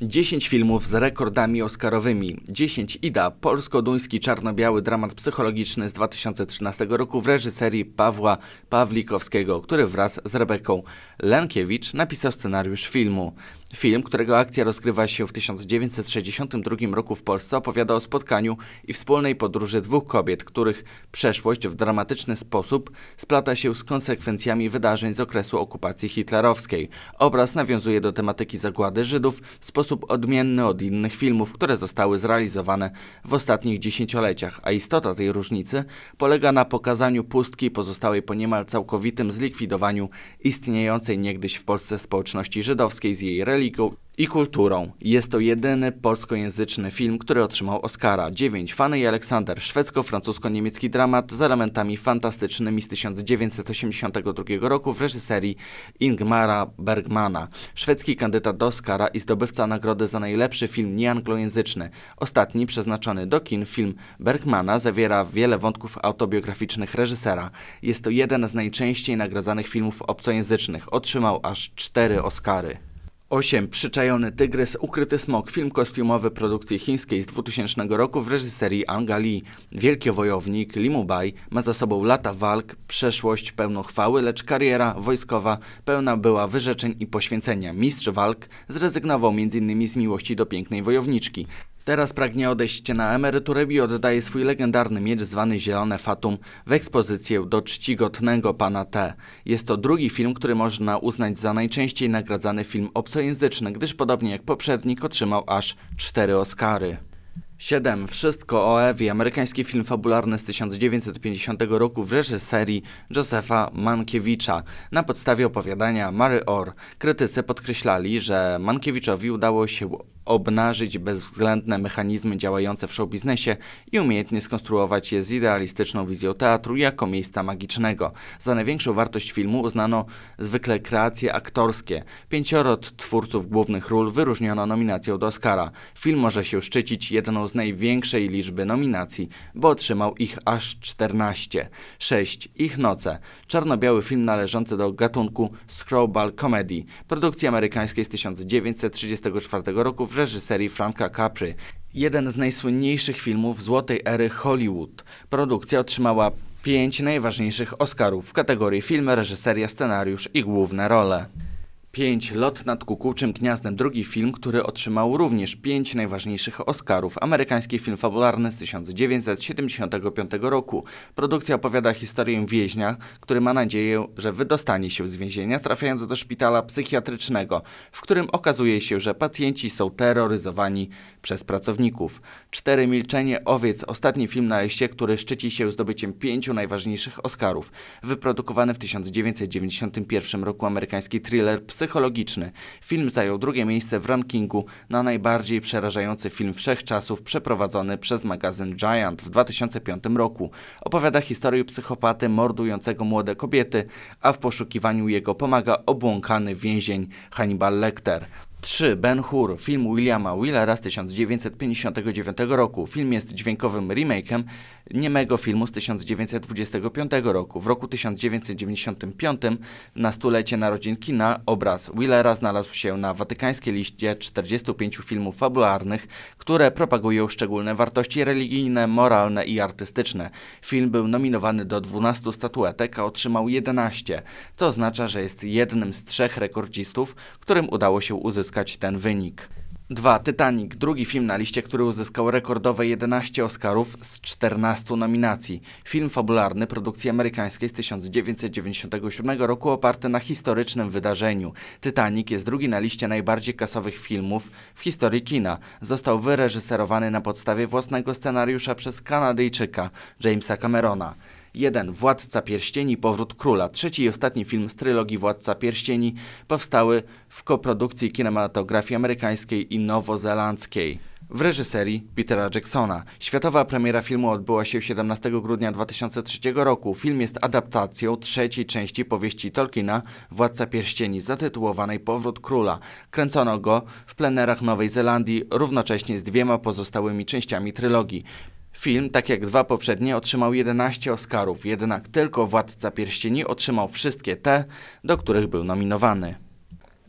10 filmów z rekordami oscarowymi. 10 Ida, polsko-duński czarno-biały dramat psychologiczny z 2013 roku w reżyserii Pawła Pawlikowskiego, który wraz z Rebeką Lenkiewicz napisał scenariusz filmu. Film, którego akcja rozgrywa się w 1962 roku w Polsce, opowiada o spotkaniu i wspólnej podróży dwóch kobiet, których przeszłość w dramatyczny sposób splata się z konsekwencjami wydarzeń z okresu okupacji hitlerowskiej. Obraz nawiązuje do tematyki zagłady Żydów w sposób odmienny od innych filmów, które zostały zrealizowane w ostatnich dziesięcioleciach, a istota tej różnicy polega na pokazaniu pustki pozostałej po niemal całkowitym zlikwidowaniu istniejącej niegdyś w Polsce społeczności żydowskiej z jej religii religią i kulturą. Jest to jedyny polskojęzyczny film, który otrzymał Oscara. 9. Fanny i Aleksander, szwedzko-francusko-niemiecki dramat z elementami fantastycznymi z 1982 roku w reżyserii Ingmara Bergmana. Szwedzki kandydat do Oscara i zdobywca nagrody za najlepszy film nieanglojęzyczny. Ostatni, przeznaczony do kin, film Bergmana zawiera wiele wątków autobiograficznych reżysera. Jest to jeden z najczęściej nagradzanych filmów obcojęzycznych. Otrzymał aż cztery Oscary. 8. Przyczajony tygrys, ukryty smok, film kostiumowy produkcji chińskiej z 2000 roku w reżyserii Lee. Wielki wojownik Limu Bai ma za sobą lata walk, przeszłość pełną chwały, lecz kariera wojskowa pełna była wyrzeczeń i poświęcenia. Mistrz walk zrezygnował m.in. z miłości do pięknej wojowniczki. Teraz pragnie odejść na emeryturę i oddaje swój legendarny miecz zwany Zielone Fatum w ekspozycję do czcigodnego pana T. Jest to drugi film, który można uznać za najczęściej nagradzany film obcojęzyczny, gdyż podobnie jak poprzednik otrzymał aż cztery Oscary. 7. Wszystko o Ewie, amerykański film fabularny z 1950 roku w reżyserii Josefa Mankiewicza na podstawie opowiadania Mary Orr. Krytycy podkreślali, że Mankiewiczowi udało się obnażyć bezwzględne mechanizmy działające w showbiznesie i umiejętnie skonstruować je z idealistyczną wizją teatru jako miejsca magicznego. Za największą wartość filmu uznano zwykle kreacje aktorskie. Pięcioro twórców głównych ról wyróżniono nominacją do Oscara. Film może się szczycić jedną z największej liczby nominacji, bo otrzymał ich aż 14. 6. Ich noce. Czarno-biały film należący do gatunku screwball comedy. Produkcji amerykańskiej z 1934 roku w reżyserii Franka Capry. Jeden z najsłynniejszych filmów złotej ery Hollywood. Produkcja otrzymała pięć najważniejszych Oscarów w kategorii film, reżyseria, scenariusz i główne role. 5. Lot nad kukułczym gniazdem. Drugi film, który otrzymał również 5 najważniejszych Oscarów. Amerykański film fabularny z 1975 roku. Produkcja opowiada historię więźnia, który ma nadzieję, że wydostanie się z więzienia, trafiając do szpitala psychiatrycznego, w którym okazuje się, że pacjenci są terroryzowani przez pracowników. 4. Milczenie owiec. Ostatni film na liście, który szczyci się zdobyciem 5 najważniejszych Oscarów. Wyprodukowany w 1991 roku amerykański thriller psychiczny psychologiczny. Film zajął drugie miejsce w rankingu na najbardziej przerażający film wszechczasów przeprowadzony przez magazyn Giant w 2005 roku. Opowiada historię psychopaty mordującego młode kobiety, a w poszukiwaniu jego pomaga obłąkany więzień Hannibal Lecter. 3. Ben Hur, film Williama Willera z 1959 roku. Film jest dźwiękowym remake'em niemego filmu z 1925 roku. W roku 1995 na stulecie narodzin kina obraz Willera znalazł się na watykańskiej liście 45 filmów fabularnych, które propagują szczególne wartości religijne, moralne i artystyczne. Film był nominowany do 12 statuetek, a otrzymał 11, co oznacza, że jest jednym z trzech rekordzistów, którym udało się uzyskać uzyskać ten wynik. 2. Titanic, drugi film na liście, który uzyskał rekordowe 11 Oscarów z 14 nominacji. Film fabularny produkcji amerykańskiej z 1997 roku oparty na historycznym wydarzeniu. Titanic jest drugi na liście najbardziej kasowych filmów w historii kina. Został wyreżyserowany na podstawie własnego scenariusza przez Kanadyjczyka Jamesa Camerona. 1. Władca Pierścieni, Powrót Króla. Trzeci i ostatni film z trylogii Władca Pierścieni powstały w koprodukcji kinematografii amerykańskiej i nowozelandzkiej. W reżyserii Petera Jacksona. Światowa premiera filmu odbyła się 17 grudnia 2003 roku. Film jest adaptacją trzeciej części powieści Tolkiena Władca Pierścieni zatytułowanej Powrót Króla. Kręcono go w plenerach Nowej Zelandii równocześnie z dwiema pozostałymi częściami trylogii. Film, tak jak dwa poprzednie, otrzymał 11 Oscarów, jednak tylko Władca Pierścieni otrzymał wszystkie te, do których był nominowany.